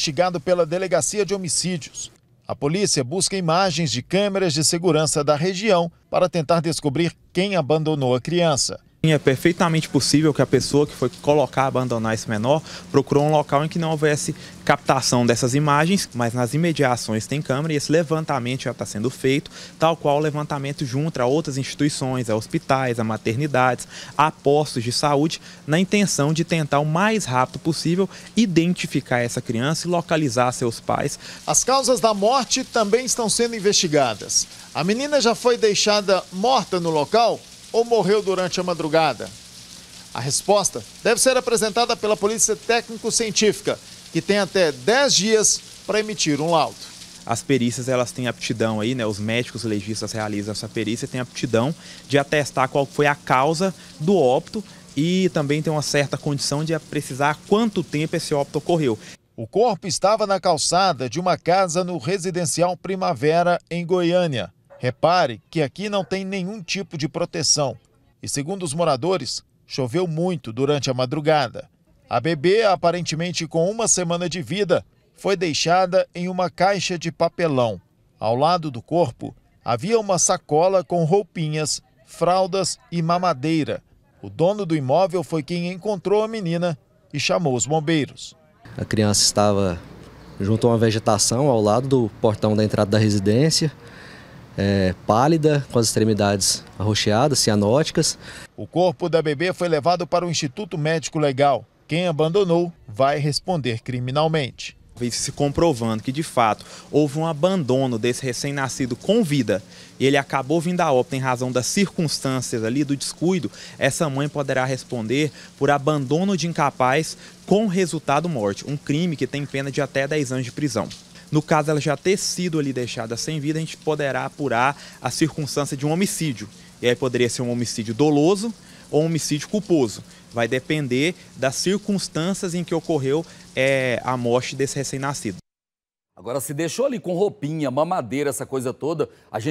investigado pela Delegacia de Homicídios. A polícia busca imagens de câmeras de segurança da região para tentar descobrir quem abandonou a criança. É perfeitamente possível que a pessoa que foi colocar, abandonar esse menor, procurou um local em que não houvesse captação dessas imagens, mas nas imediações tem câmera e esse levantamento já está sendo feito, tal qual o levantamento junto a outras instituições, a hospitais, a maternidades, a postos de saúde, na intenção de tentar o mais rápido possível identificar essa criança e localizar seus pais. As causas da morte também estão sendo investigadas. A menina já foi deixada morta no local ou morreu durante a madrugada? A resposta deve ser apresentada pela Polícia Técnico-Científica, que tem até 10 dias para emitir um laudo. As perícias elas têm aptidão aí, né? Os médicos legistas realizam essa perícia, têm aptidão de atestar qual foi a causa do óbito e também tem uma certa condição de precisar quanto tempo esse óbito ocorreu. O corpo estava na calçada de uma casa no residencial Primavera, em Goiânia. Repare que aqui não tem nenhum tipo de proteção e, segundo os moradores, choveu muito durante a madrugada. A bebê, aparentemente com uma semana de vida, foi deixada em uma caixa de papelão. Ao lado do corpo, havia uma sacola com roupinhas, fraldas e mamadeira. O dono do imóvel foi quem encontrou a menina e chamou os bombeiros. A criança estava junto a uma vegetação ao lado do portão da entrada da residência é, pálida, com as extremidades arroxeadas, cianóticas. O corpo da bebê foi levado para o Instituto Médico Legal. Quem abandonou vai responder criminalmente. Se comprovando que de fato houve um abandono desse recém-nascido com vida e ele acabou vindo à óbito em razão das circunstâncias ali do descuido, essa mãe poderá responder por abandono de incapaz com resultado morte, um crime que tem pena de até 10 anos de prisão. No caso ela já ter sido ali deixada sem vida, a gente poderá apurar a circunstância de um homicídio. E aí poderia ser um homicídio doloso ou um homicídio culposo. Vai depender das circunstâncias em que ocorreu é, a morte desse recém-nascido. Agora, se deixou ali com roupinha, mamadeira, essa coisa toda, a gente